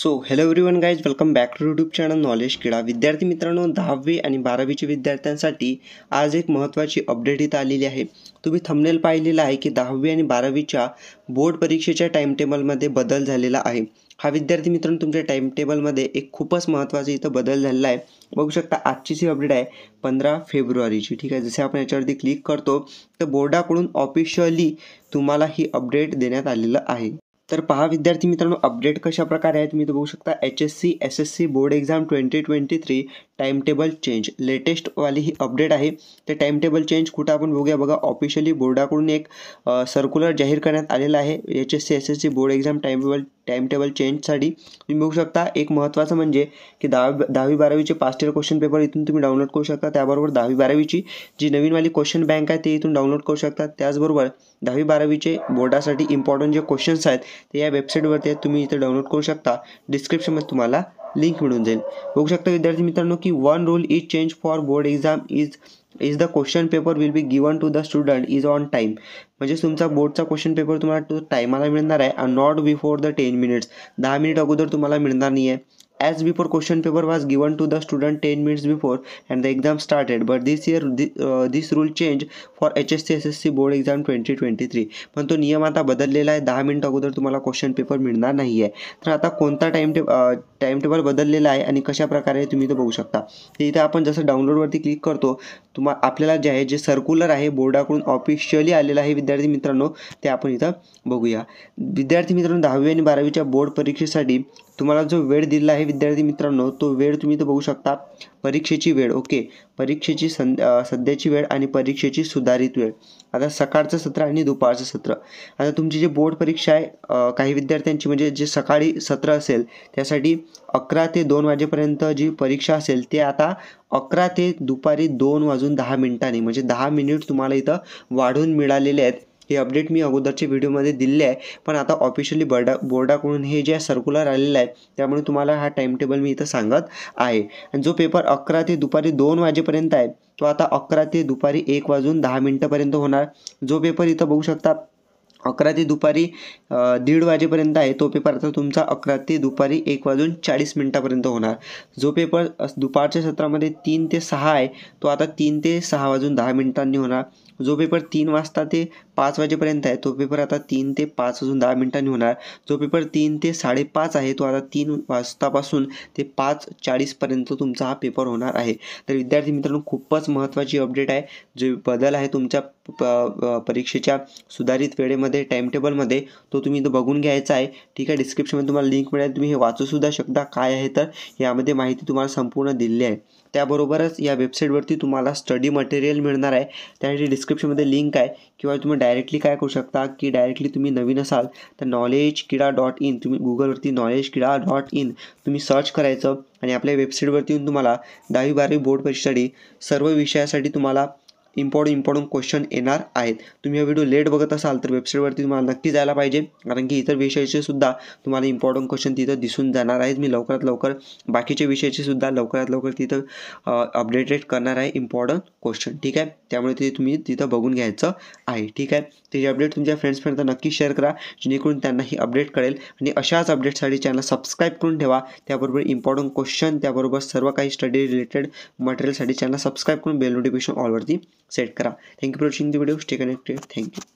so hello everyone guys welcome back to YouTube channel knowledge किडा विद्यार्थी मित्रांनो दहावी आणि बारावीच्या विद्यार्थ्यांसाठी आज एक महत्त्वाची अपडेट इथं आलेली आहे तुम्ही थंबनेल पाहिलेला आहे की दहावी आणि बारावीच्या बोर्ड परीक्षेच्या टाईमटेबलमध्ये बदल झालेला आहे हा विद्यार्थी मित्रांनो तुमच्या टाईमटेबलमध्ये एक खूपच महत्त्वाचा इथं बदल झालेला आहे बघू शकता आजचीच ही अपडेट आहे पंधरा फेब्रुवारीची ठीक आहे जसे आपण याच्यावरती क्लिक करतो तर बोर्डाकडून ऑफिशियली तुम्हाला ही अपडेट देण्यात आलेलं आहे तर पहा विद्यार्थी मित्रांनो अपडेट कशा प्रकारे आहेत तुम्ही बघू शकता H S C S S C board exam twenty twenty three time table change लेटेस्टवाली ही अपडेट आहे ते टाईम टेबल चेंज कुठं आपण बघूया बघा ऑफिशियली बोर्डाकडून एक सर्क्युलर जाहीर करण्यात आलेला आहे H S C S S C board exam time table time table चेंजसाठी तुम्ही बघू शकता एक महत्त्वाचं म्हणजे की दहावी दहावी बारावीचे पास्ट इयर क्वेश्चन पेपर इथून तुम्ही डाउनलोड करू शकता त्याबरोबर दहावी बारावीची जी नवीनवाली क्वेश्चन बँक आहे ते इथून डाउनलोड करू शकता त्याचबरोबर दहावी बारावीचे बोर्डासाठी इम्पॉर्टंट जे क्वेश्चन्स आहेत ते या वेबसाईटवरती तुम्ही इथे डाउनलोड करू शकता डिस्क्रिप्शनमध्ये तुम्हाला लिंक मिळून जाईल बघू शकता विद्यार्थी मित्रांनो की one rule is change for board exam is is the question paper will be given to the student is on time म्हणजे तुमचा बोर्डचा क्वेश्चन पेपर तुम्हाला तो टायमाला मिळणार आहे not before the ten minutes दहा मिनिट अगोदर तुम्हाला मिळणार नाही आहे as before question paper was given to the student 10 minutes before and the exam started but this rule change for H S C S HSC SSC board exam twenty twenty three पण तो नियम आता बदललेला आहे दहा minute अगोदर तुम्हाला question paper मिळणार नाही आहे तर आता कोणता टाईम टेबल टाईम टेबल बदललेला आहे आणि कशा प्रकारे तुम्ही तो बघू शकता ते इथे आपण जसं डाउनलोडवरती क्लिक करतो तुम्हा आपल्याला जे आहे जे सर्क्युलर आहे बोर्डाकडून ऑफिशियली आलेलं आहे विद्यार्थी मित्रांनो ते आपण इथं बघूया विद्यार्थी मित्रांनो दहावी आणि बारावीच्या बोर्ड परीक्षेसाठी तुम्हाला जो वेळ दिलेला आहे विद्यार्थी मित्रांनो तो वेळ तुम्ही इथं बघू शकता परीक्षेची वेळ ओके परीक्षेची सं सध्याची वेळ आणि परीक्षेची सुधारित वेळ आता सकाळचं सत्र आणि दुपारचं सत्र आता तुमची जी बोर्ड परीक्षा आहे काही विद्यार्थ्यांची म्हणजे जे सकाळी सत्र असेल त्यासाठी अकरा ते दोन वाजेपर्यंत जी परीक्षा असेल ते आता अकरा ते दुपारी दोन वाजून दहा मिनिटांनी म्हणजे दहा मिनिट तुम्हाला इथं वाढून मिळालेले आहेत हे अपडेट मी अगोदरच्या व्हिडिओमध्ये दिलेले आहे पण आता ऑफिशियली बर्डा बोर्डाकडून हे जे सर्क्युलर आलेलं आहे त्यामुळे तुम्हाला हा टाईम टेबल मी इथं सांगत आहे आणि जो पेपर अकरा ते दुपारी दोन वाजेपर्यंत आहे तो आता अकरा ते दुपारी एक वाजून दहा मिनटंपर्यंत होणार जो पेपर इथं बघू शकता अकरा ते दुपारी दीड वाजेपर्यंत आहे तो पेपर आता तुमचा अकरा ते दुपारी एक वाजून चाळीस मिनटापर्यंत होणार जो पेपर दुपारच्या सत्रामध्ये तीन ते सहा आहे तो आता तीन ते सहा वाजून दहा मिनिटांनी होणार जो पेपर तीन वाजता ते पाच वाजेपर्यंत आहे तो पेपर आता तीन ते पाच वाजून दहा मिनिटांनी होणार जो पेपर तीन ते साडेपाच आहे तो आता तीन वाजतापासून ते पाच चाळीसपर्यंत तुमचा हा पेपर होणार आहे तर विद्यार्थी मित्रांनो खूपच महत्त्वाची अपडेट आहे जे बदल आहे तुमच्या परीक्षेच्या सुधारित वेळेमध्ये टाईम टाईमटेबलमध्ये तो तुम्ही इथं बघून घ्यायचा आहे ठीक आहे डिस्क्रिप्शनमध्ये तुम्हाला लिंक मिळेल तुम्ही हे वाचू सुद्धा शकता काय आहे तर यामध्ये माहिती तुम्हाला संपूर्ण दिलेली आहे त्याबरोबरच या वेबसाईटवरती तुम्हाला स्टडी मटेरियल मिळणार आहे त्यासाठी डिस्क्रिप्शनमध्ये लिंक आहे किंवा तुम्ही डायरेक्टली काय करू शकता की डायरेक्टली तुम्ही नवीन असाल तर नॉलेज किडा डॉट इन तुम्ही गुगलवरती नॉलेज किडा डॉट इन तुम्ही सर्च करायचं आणि आपल्या वेबसाईटवरती येऊन तुम्हाला दहावी बारावी बोर्ड परीक्षेसाठी सर्व विषयासाठी तुम्हाला इम्पॉर्टंट इम्पॉर्टंट क्वेश्चन येणार आहेत तुम्ही हा व्हिडिओ लेट बघत असाल तर वेबसाईटवरती तुम्हाला नक्की जायला पाहिजे कारण की इतर विषयाचे सुद्धा तुम्हाला इम्पॉर्टंट क्वेश्चन तिथं दिसून जाणार आहेत मी लवकरात लवकर बाकीच्या विषयाचे सुद्धा लवकरात लवकर तिथं अपडेटेड करणार आहे इम्पॉर्टंट क्वेश्चन ठीक आहे त्यामुळे ते तुम्ही तिथं बघून घ्यायचं आहे ठीक आहे ते अपडेट तुमच्या फ्रेंड्सपर्यंत नक्की शेअर करा जेणेकरून त्यांना ही अपडेट कळेल आणि अशाच अपडेटसाठी चॅनल सबस्क्राईब करून ठेवा त्याबरोबर इम्पॉर्टंट क्वेश्चन त्याबरोबर सर्व काही स्टडी रिलेटेड मटेरियलसाठी चॅनल सबस्क्राईब करून बेल नोटिफिकेशन ऑलवरती सेट करा thank you for watching the video stay connected thank you